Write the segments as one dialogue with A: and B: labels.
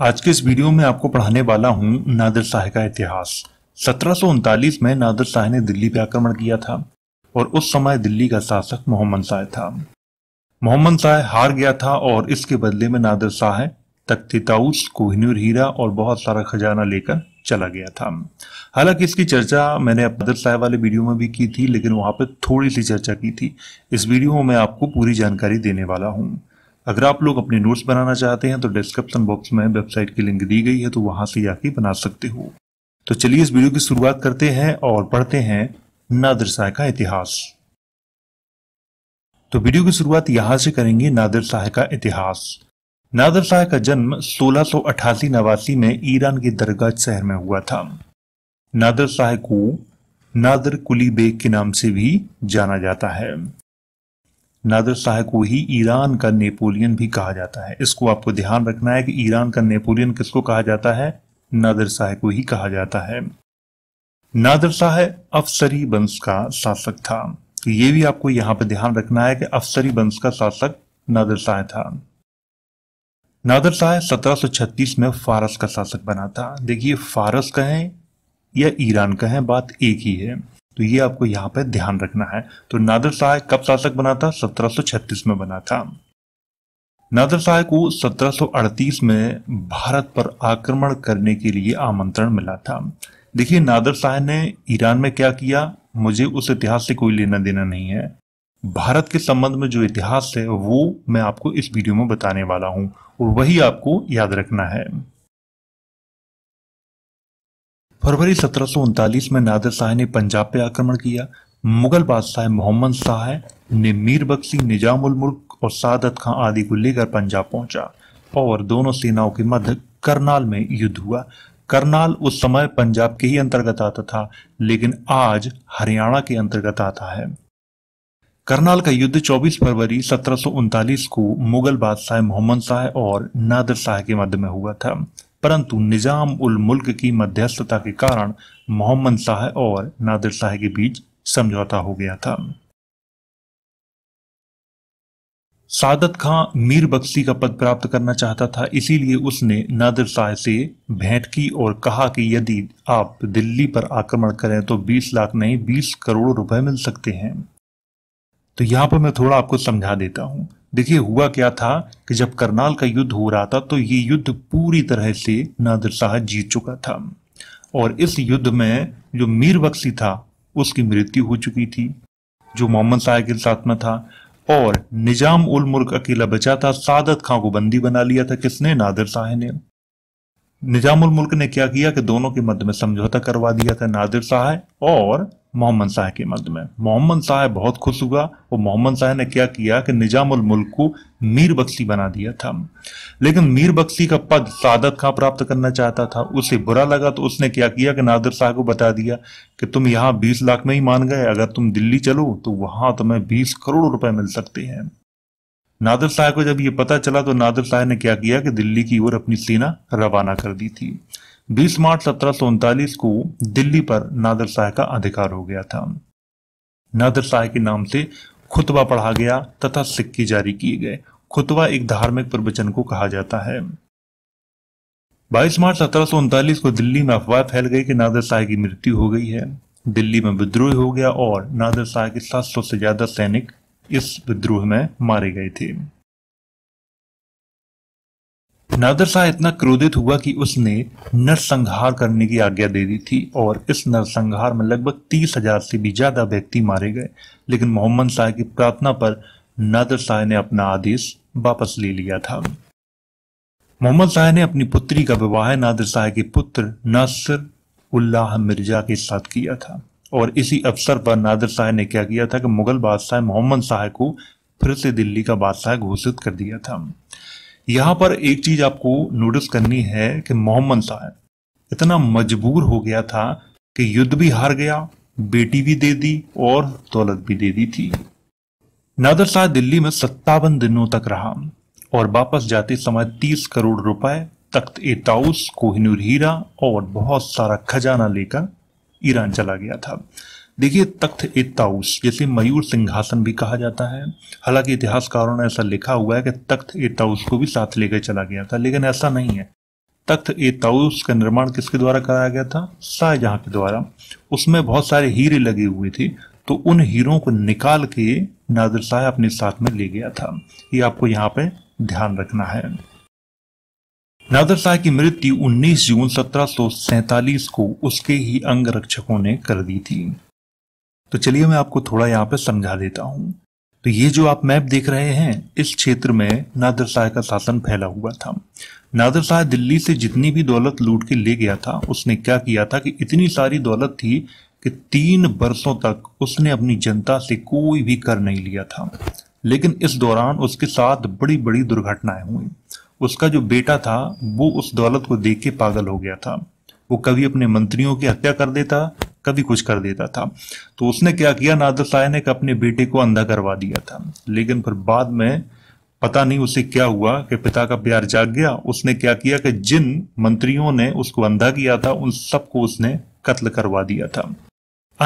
A: आज के इस वीडियो में आपको पढ़ाने वाला हूँ नादिर शाह का इतिहास सत्रह में नादिर शाह ने दिल्ली पर आक्रमण किया था और उस समय दिल्ली का शासक मोहम्मद शाह था मोहम्मद शाह हार गया था और इसके बदले में नादिर शाह तख्तीताउस कोहनूर हीरा और बहुत सारा खजाना लेकर चला गया था हालांकि इसकी चर्चा मैंने अब्दुल शाह वाले वीडियो में भी की थी लेकिन वहां पर थोड़ी सी चर्चा की थी इस वीडियो में मैं आपको पूरी जानकारी देने वाला हूँ अगर आप लोग अपने नोट्स बनाना चाहते हैं तो डिस्क्रिप्शन बॉक्स में वेबसाइट की लिंक दी गई है तो वहां से जाके बना सकते हो तो चलिए इस वीडियो की शुरुआत करते हैं और पढ़ते हैं नादिर शाह का इतिहास तो वीडियो की शुरुआत यहां से करेंगे नादिर शाह का इतिहास नादिर शाह का जन्म सोलह सौ अठासी नवासी में ईरान के दरगाह शहर में हुआ था नादिर शाह को नादर कुली बेग के नाम से भी जाना जाता है नादर शाह को ही ईरान का नेपोलियन भी कहा जाता है इसको आपको ध्यान रखना है कि ईरान का नेपोलियन किसको कहा जाता है नादर शाह को ही कहा जाता है नादर शाह अफसरी वंश का शासक था ये भी आपको यहां पर ध्यान रखना है कि अफसरी वंश का शासक नादर शाह था नादर शाह 1736 में फारस का शासक बना था देखिए फारस का है या ईरान का है बात एक ही है तो ये आपको यहाँ पर ध्यान रखना है तो नादर शाह कब शासक बना था 1736 में बना था नादर शाह को 1738 में भारत पर आक्रमण करने के लिए आमंत्रण मिला था देखिए नादर शाह ने ईरान में क्या किया मुझे उस इतिहास से कोई लेना देना नहीं है भारत के संबंध में जो इतिहास है वो मैं आपको इस वीडियो में बताने वाला हूँ और वही आपको याद रखना है फरवरी सत्रह में नादिर शाह ने पंजाब पे आक्रमण किया मुगल बादशाह मोहम्मद शाह ने मीर बख्शी निजामुल मुल्क और सादत खां आदि को लेकर पंजाब पहुंचा और दोनों सेनाओं के मध्य करनाल में युद्ध हुआ करनाल उस समय पंजाब के ही अंतर्गत आता था लेकिन आज हरियाणा के अंतर्गत आता है करनाल का युद्ध 24 फरवरी सत्रह को मुगल बादशाह मोहम्मद शाह और नादिर शाह के मध्य में हुआ था परंतु निजाम उल मुल्क की मध्यस्थता के कारण मोहम्मद शाह और नादिर शाह के बीच समझौता हो गया था सादत खां मीर बख्शी का पद प्राप्त करना चाहता था इसीलिए उसने नादिर शाह से भेंट की और कहा कि यदि आप दिल्ली पर आक्रमण करें तो 20 लाख नहीं 20 करोड़ रुपए मिल सकते हैं तो यहां पर मैं थोड़ा आपको समझा देता हूं देखिए हुआ क्या था कि जब करनाल का युद्ध हो रहा था तो ये युद्ध पूरी तरह से नादिर शाह जीत चुका था और इस युद्ध में जो मीर बख्शी था उसकी मृत्यु हो चुकी थी जो मोहम्मद शाह के साथ में था और निजाम उल मुल्क अकेला बचा था सादत खां को बंदी बना लिया था किसने नादिर शाह ने निजाम उल मुल्क ने क्या किया कि दोनों के मध्य में समझौता करवा दिया था नादिर शाह और मोहम्मद शाह के मद में मोहम्मद शाह बहुत खुश हुआ और मोहम्मद शाह ने क्या किया कि निजामुल मुल्क को मीर बख्शी बना दिया था लेकिन मीर बख्शी का पद सादत खां प्राप्त करना चाहता था उसे बुरा लगा तो उसने क्या किया कि नादर शाह को बता दिया कि तुम यहाँ बीस लाख में ही मान गए अगर तुम दिल्ली चलो तो वहां तुम्हें बीस करोड़ रुपए मिल सकते हैं नादर शाह को जब ये पता चला तो नादर शाह ने क्या किया कि दिल्ली की ओर अपनी सेना रवाना कर दी थी 20 मार्च सत्रह को दिल्ली पर नादर शाह का अधिकार हो गया था नादर शाह के नाम से खुतबा पढ़ा गया तथा सिक्के जारी किए गए खुतबा एक धार्मिक प्रवचन को कहा जाता है 22 मार्च सत्रह को दिल्ली में अफवाह फैल गई कि नादर शाह की मृत्यु हो गई है दिल्ली में विद्रोह हो गया और नादर शाह के 700 से ज्यादा सैनिक इस विद्रोह में मारे गए थे नादर शाह इतना क्रोधित हुआ कि उसने नरसंहार करने की आज्ञा दे दी थी और इस नरसंहार में लगभग तीस हजार से भी ज्यादा व्यक्ति मारे गए लेकिन मोहम्मद शाह की प्रार्थना पर नादर शाह ने अपना आदेश वापस ले लिया था मोहम्मद शाह ने अपनी पुत्री का विवाह नादर शाह के पुत्र नासिर उल्लाह मिर्जा के साथ किया था और इसी अवसर पर नादर शाह ने क्या किया था कि मुगल बादशाह मोहम्मद शाह को फिर से दिल्ली का बादशाह घोषित कर दिया था यहां पर एक चीज आपको नोटिस करनी है कि मोहम्मद साहब इतना मजबूर हो गया था कि युद्ध भी हार गया बेटी भी दे दी और दौलत भी दे दी थी नादर शाह दिल्ली में सत्तावन दिनों तक रहा और वापस जाते समय तीस करोड़ रुपए तख्त ए ताउस कोहिनूर हीरा और बहुत सारा खजाना लेकर ईरान चला गया था देखिए तख्त ए ताउस जिसे मयूर सिंहासन भी कहा जाता है हालांकि इतिहासकारों ने ऐसा लिखा हुआ है कि तख्त ए ताउस को भी साथ लेकर चला गया था लेकिन ऐसा नहीं है तख्त ए ताउस का निर्माण किसके द्वारा कराया गया था शाहजहां के द्वारा उसमें बहुत सारे हीरे लगे हुए थे तो उन हीरों को निकाल के नादिर शाह अपने साथ में ले गया था ये आपको यहाँ पे ध्यान रखना है नादर शाह की मृत्यु 19 जून सत्रह को उसके ही अंग रक्षकों ने कर दी थी तो चलिए मैं आपको थोड़ा यहाँ पे समझा देता हूँ तो ये जो आप मैप देख रहे हैं इस क्षेत्र में नादर शाह का शासन फैला हुआ था नादर शाह दिल्ली से जितनी भी दौलत लूट के ले गया था उसने क्या किया था कि इतनी सारी दौलत थी कि तीन वर्षों तक उसने अपनी जनता से कोई भी कर नहीं लिया था लेकिन इस दौरान उसके साथ बड़ी बड़ी दुर्घटनाएं हुई उसका जो बेटा था वो उस दौलत को देख के पागल हो गया था वो कभी अपने मंत्रियों की हत्या कर देता कभी कुछ कर देता था तो उसने क्या किया नादर शाह ने अपने बेटे को अंधा करवा दिया था लेकिन फिर बाद में पता नहीं उसे क्या हुआ कि पिता का प्यार जाग गया उसने क्या किया कि जिन मंत्रियों ने उसको अंधा किया था उन सबको उसने कत्ल करवा दिया था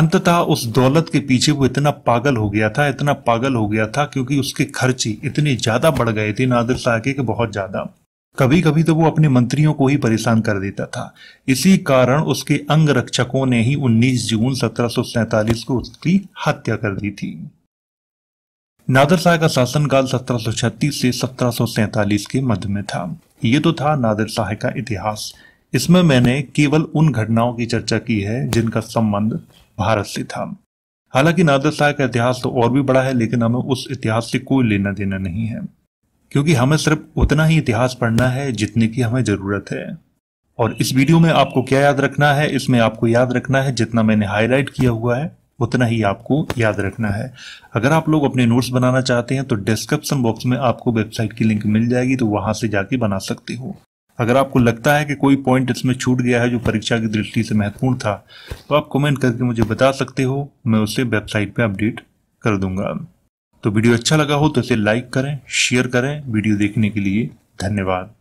A: अंततः उस दौलत के पीछे वो इतना पागल हो गया था इतना पागल हो गया था क्योंकि उसके खर्चे इतने ज्यादा बढ़ गए थे नादिर शाह के बहुत ज्यादा कभी कभी तो वो अपने मंत्रियों को ही परेशान कर देता था इसी कारण उसके अंग रक्षकों ने ही 19 जून सत्रह को उसकी हत्या कर दी थी नादर शाह का शासनकाल सत्रह से सत्रह के मध्य में था ये तो था नादर शाह का इतिहास इसमें मैंने केवल उन घटनाओं की चर्चा की है जिनका संबंध भारत से था हालांकि नादर शाह का इतिहास तो और भी बड़ा है लेकिन हमें उस इतिहास से कोई लेना देना नहीं है क्योंकि हमें सिर्फ उतना ही इतिहास पढ़ना है जितने की हमें ज़रूरत है और इस वीडियो में आपको क्या याद रखना है इसमें आपको याद रखना है जितना मैंने हाईलाइट किया हुआ है उतना ही आपको याद रखना है अगर आप लोग अपने नोट्स बनाना चाहते हैं तो डिस्क्रिप्शन बॉक्स में आपको वेबसाइट की लिंक मिल जाएगी तो वहां से जाके बना सकते हो अगर आपको लगता है कि कोई पॉइंट इसमें छूट गया है जो परीक्षा की दृष्टि से महत्वपूर्ण था तो आप कमेंट करके मुझे बता सकते हो मैं उसे वेबसाइट पर अपडेट कर दूंगा तो वीडियो अच्छा लगा हो तो इसे लाइक करें शेयर करें वीडियो देखने के लिए धन्यवाद